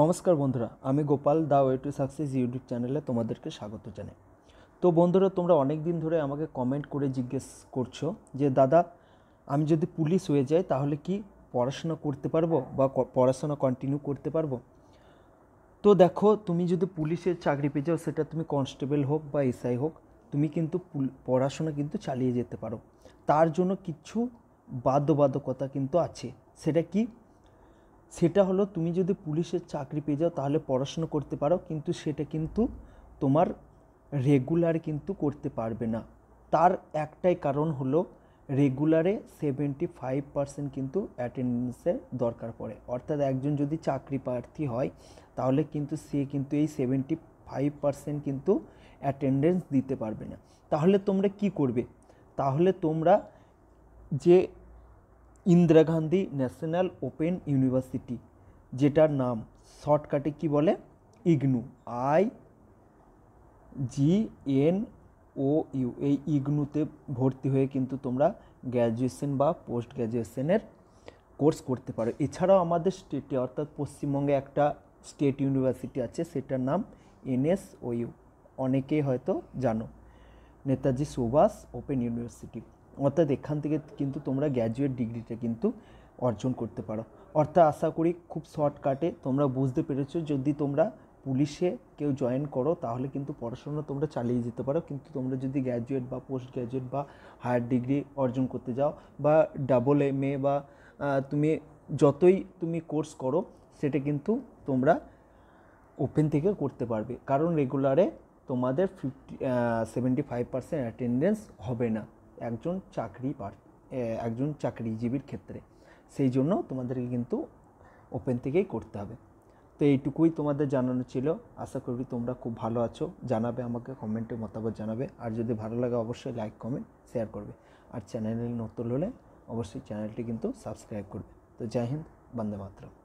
নমস্কার বন্ধুরা আমি Gopal the way to success YouTube চ্যানেলে তোমাদেরকে স্বাগত জানাই তো বন্ধুরা তোমরা অনেক দিন ধরে আমাকে কমেন্ট করে জিজ্ঞেস করছো যে দাদা আমি যদি পুলিশ হয়ে যাই তাহলে কি পড়াশোনা করতে পারবো বা পড়াশোনা কন্টিনিউ করতে পারবো তো দেখো তুমি যদি পুলিশের চাকরি পেয়ে যাও সেটা তুমি কনস্টেবল হোক বা এসআই হোক তুমি কিন্তু পড়াশোনা কিন্তু চালিয়ে যেতে পারো তার জন্য কিছু বাধ্যবাধকতা কিন্তু আছে সেটা কি সেটা হলো তুমি যদি পুলিশের চাকরি পেয়ে যাও তাহলে পড়াশুনো করতে পারো কিন্তু সেটা কিন্তু তোমার রেগুলার কিন্তু করতে পারবে না তার একটাই কারণ হলো রেগুলারে সেভেন্টি ফাইভ পার্সেন্ট কিন্তু অ্যাটেন্ডেন্সের দরকার পড়ে অর্থাৎ একজন যদি চাকরি প্রার্থী হয় তাহলে কিন্তু সে কিন্তু এই সেভেন্টি ফাইভ পার্সেন্ট কিন্তু অ্যাটেন্ডেন্স দিতে পারবে না তাহলে তোমরা কি করবে তাহলে তোমরা যে Indira Gandhi national open university যেটার নাম শর্টকাটে কি বলে IGNOU I G N O U এই ইগনুতে ভর্তি হয়ে কিন্তু তোমরা গ্র্যাজুয়েশন বা পোস্ট গ্র্যাজুয়েশনের কোর্স করতে পারো এছাড়াও আমাদের স্টেটে অর্থাৎ পশ্চিমবঙ্গে একটা স্টেট ইউনিভার্সিটি আছে সেটার নাম এনএসওইউ অনেকেই হয়তো জানো নেতাজি সুভাষ ওপেন ইউনিভার্সিটি অর্থাৎ এখান থেকে কিন্তু তোমরা গ্র্যাজুয়েট ডিগ্রিটা কিন্তু অর্জন করতে পারো অর্থাৎ আশা করি খুব শর্টকাটে তোমরা বুঝতে পেরেছো যদি তোমরা পুলিশে কেউ জয়েন করো তাহলে কিন্তু পড়াশোনা তোমরা চালিয়ে যেতে পারো কিন্তু তোমরা যদি গ্র্যাজুয়েট বা পোস্ট গ্র্যাজুয়েট বা হায়ার ডিগ্রি অর্জন করতে যাও বা ডাবল এম এ বা তুমি যতই তুমি কোর্স করো সেটা কিন্তু তোমরা ওপেন থেকে করতে পারবে কারণ রেগুলারে তোমাদের fifty seventy five percent attendance হবে না একজন চাকরি পার একজন চাকরিজীবীর ক্ষেত্রে সেই জন্য তোমাদেরকে কিন্তু ওপেন থেকেই করতে হবে তো এইটুকুই তোমাদের জানানো ছিল আশা করি তোমরা খুব ভালো আছো জানাবে আমাকে কমেন্টে মতামত জানাবে আর যদি ভালো লাগে অবশ্যই লাইক কমেন্ট শেয়ার করবে আর চ্যানেলে নতুন হলে অবশ্যই চ্যানেলটি কিন্তু সাবস্ক্রাইব করবে তো জয় হিন্দ বন্দে মাতরম